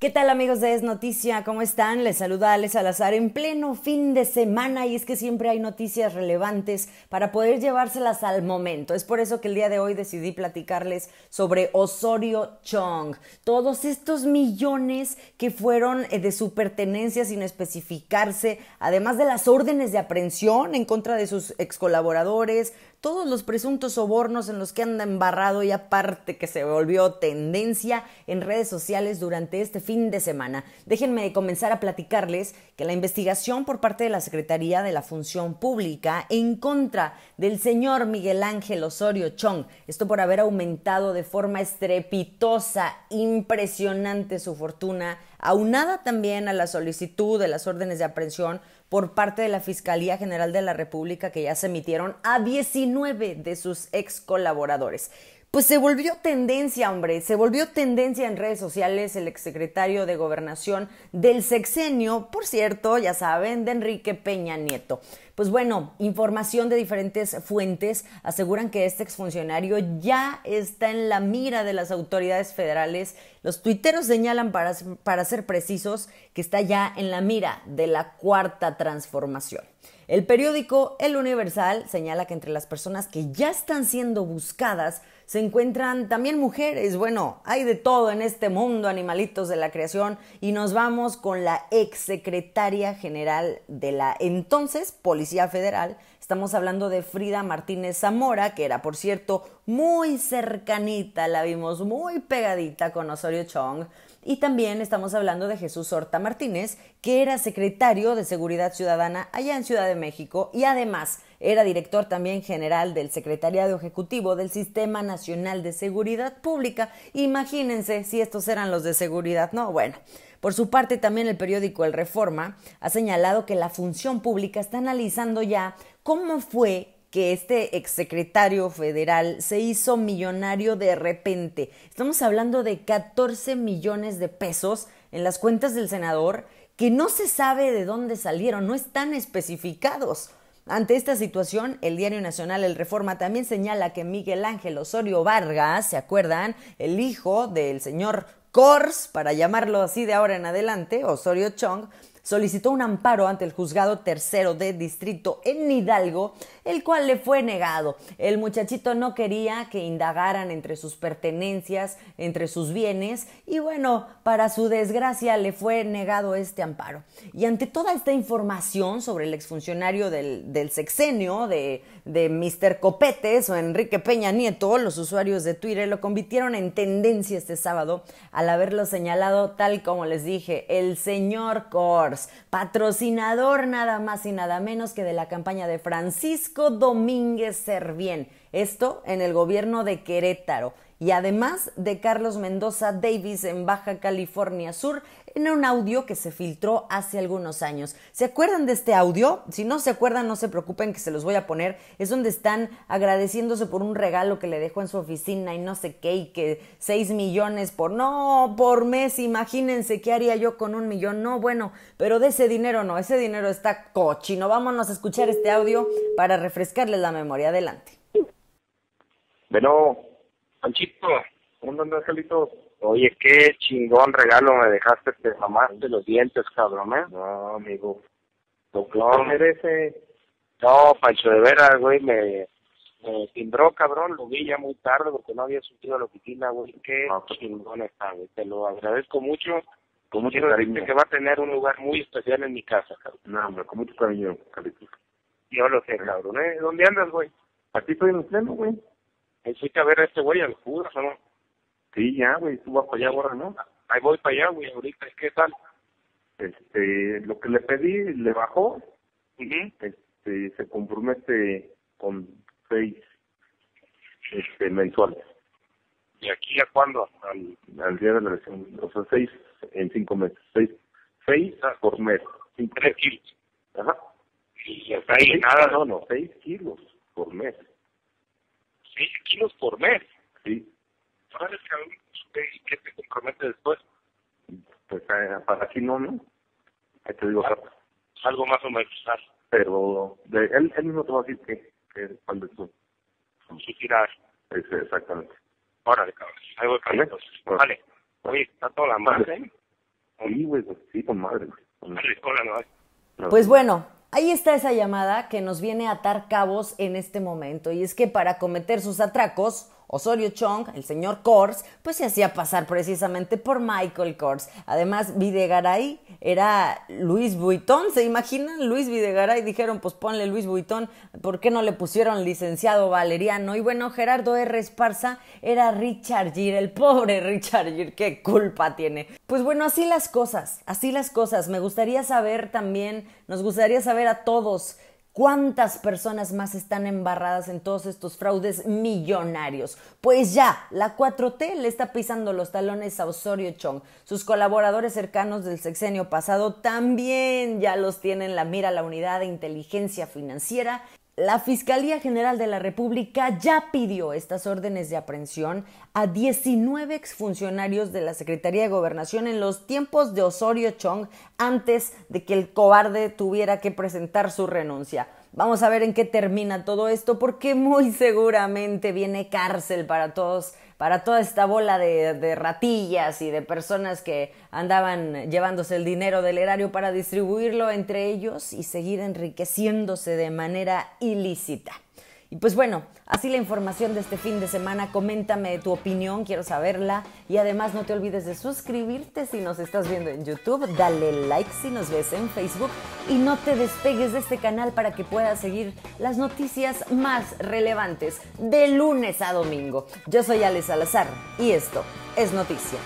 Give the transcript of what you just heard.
¿Qué tal amigos de Es Noticia? ¿Cómo están? Les saluda Alex Salazar en pleno fin de semana y es que siempre hay noticias relevantes para poder llevárselas al momento. Es por eso que el día de hoy decidí platicarles sobre Osorio Chong. Todos estos millones que fueron eh, de su pertenencia sin especificarse, además de las órdenes de aprehensión en contra de sus ex colaboradores, todos los presuntos sobornos en los que anda embarrado y aparte que se volvió tendencia en redes sociales durante este fin de semana. Déjenme comenzar a platicarles que la investigación por parte de la Secretaría de la Función Pública en contra del señor Miguel Ángel Osorio Chong, esto por haber aumentado de forma estrepitosa, impresionante su fortuna, aunada también a la solicitud de las órdenes de aprehensión por parte de la Fiscalía General de la República que ya se emitieron a 19 de sus ex colaboradores pues se volvió tendencia, hombre, se volvió tendencia en redes sociales el exsecretario de gobernación del sexenio, por cierto, ya saben, de Enrique Peña Nieto. Pues bueno, información de diferentes fuentes aseguran que este exfuncionario ya está en la mira de las autoridades federales. Los tuiteros señalan, para, para ser precisos, que está ya en la mira de la cuarta transformación. El periódico El Universal señala que entre las personas que ya están siendo buscadas, se encuentran también mujeres. Bueno, hay de todo en este mundo, animalitos de la creación. Y nos vamos con la exsecretaria general de la entonces Policía Federal, Estamos hablando de Frida Martínez Zamora, que era, por cierto, muy cercanita, la vimos muy pegadita con Osorio Chong. Y también estamos hablando de Jesús Horta Martínez, que era secretario de Seguridad Ciudadana allá en Ciudad de México y además era director también general del Secretariado Ejecutivo del Sistema Nacional de Seguridad Pública. Imagínense si estos eran los de seguridad, ¿no? Bueno. Por su parte, también el periódico El Reforma ha señalado que la función pública está analizando ya cómo fue que este exsecretario federal se hizo millonario de repente. Estamos hablando de 14 millones de pesos en las cuentas del senador que no se sabe de dónde salieron, no están especificados. Ante esta situación, el diario nacional El Reforma también señala que Miguel Ángel Osorio Vargas, ¿se acuerdan? El hijo del señor Cors para llamarlo así de ahora en adelante, Osorio Chong, solicitó un amparo ante el juzgado tercero de distrito en Hidalgo, el cual le fue negado. El muchachito no quería que indagaran entre sus pertenencias, entre sus bienes, y bueno, para su desgracia le fue negado este amparo. Y ante toda esta información sobre el exfuncionario del, del sexenio de, de Mr. Copetes o Enrique Peña Nieto, los usuarios de Twitter lo convirtieron en tendencia este sábado al haberlo señalado, tal como les dije, el señor Cor patrocinador nada más y nada menos que de la campaña de Francisco Domínguez Servién esto en el gobierno de Querétaro y además de Carlos Mendoza Davis en Baja California Sur en un audio que se filtró hace algunos años. ¿Se acuerdan de este audio? Si no se acuerdan, no se preocupen que se los voy a poner. Es donde están agradeciéndose por un regalo que le dejó en su oficina y no sé qué, y que 6 millones por no, por mes, imagínense qué haría yo con un millón. No, bueno, pero de ese dinero no, ese dinero está cochino. Vámonos a escuchar este audio para refrescarles la memoria. Adelante. Bueno, Panchito, ¿cómo andas, Jalito? Oye, qué chingón regalo me dejaste, te de los dientes, cabrón, ¿eh? No, amigo. tú no. merece. No, Pancho, de veras, güey, me, me timbró, cabrón, lo vi ya muy tarde porque no había subido a la oficina, güey. Qué pues, chingón está, güey. Te lo agradezco mucho. Con mucho Quiero cariño. que va a tener un lugar muy especial en mi casa, cabrón. No, hombre, con mucho cariño, Jalito. Yo lo sé, cabrón, ¿eh? ¿Dónde andas, güey? Aquí estoy en el pleno, güey ahí fuiste a ver a este güey, al Judas, no? Sí, ya, güey, tú vas para allá ahora, ¿no? Ahí voy para allá, güey, ahorita, ¿qué tal? Este, lo que le pedí, le bajó, este, se compromete con seis este, mensuales. ¿Y aquí a cuándo? Al, al día de la elección, o sea, seis en cinco meses, seis, seis ah. por mes. Cinco tres kilos. Ajá. Y hasta ahí seis, nada. No, no, seis kilos por mes mil kilos por mes. Sí. Entonces, pues, ¿y qué te compromete después? Pues eh, para aquí no, ¿no? Ahí te digo, algo, algo más o menos. ¿sabes? Pero de, él, él mismo te va a decir que, que cuál es su... Su exactamente. Órale, cabrón. Ahí voy para entonces. Vale. Oye, está toda la madre. Sí, güey, pues, sí, con madre. Con madre. Pues bueno, Ahí está esa llamada que nos viene a atar cabos en este momento, y es que para cometer sus atracos, Osorio Chong, el señor Kors, pues se hacía pasar precisamente por Michael Kors. Además, Videgaray era Luis Vuitton, ¿se imaginan? Luis Videgaray dijeron, pues ponle Luis Vuitton, ¿por qué no le pusieron licenciado Valeriano? Y bueno, Gerardo R. Esparza era Richard Gere, el pobre Richard Gere, qué culpa tiene. Pues bueno, así las cosas, así las cosas. Me gustaría saber también, nos gustaría saber a todos ¿Cuántas personas más están embarradas en todos estos fraudes millonarios? Pues ya, la 4T le está pisando los talones a Osorio Chong. Sus colaboradores cercanos del sexenio pasado también ya los tienen la mira la unidad de inteligencia financiera la Fiscalía General de la República ya pidió estas órdenes de aprehensión a 19 exfuncionarios de la Secretaría de Gobernación en los tiempos de Osorio Chong antes de que el cobarde tuviera que presentar su renuncia. Vamos a ver en qué termina todo esto porque muy seguramente viene cárcel para todos para toda esta bola de, ratillas y de personas que andaban llevándose el dinero del erario para distribuirlo entre ellos y seguir enriqueciéndose de manera ilícita. Y pues bueno, así la información de este fin de semana. Coméntame tu opinión, quiero saberla. Y además no te olvides de suscribirte si nos estás viendo en YouTube. Dale like si nos ves en Facebook. Y no te despegues de este canal para que puedas seguir las noticias más relevantes de lunes a domingo. Yo soy Ale Salazar y esto es Noticia.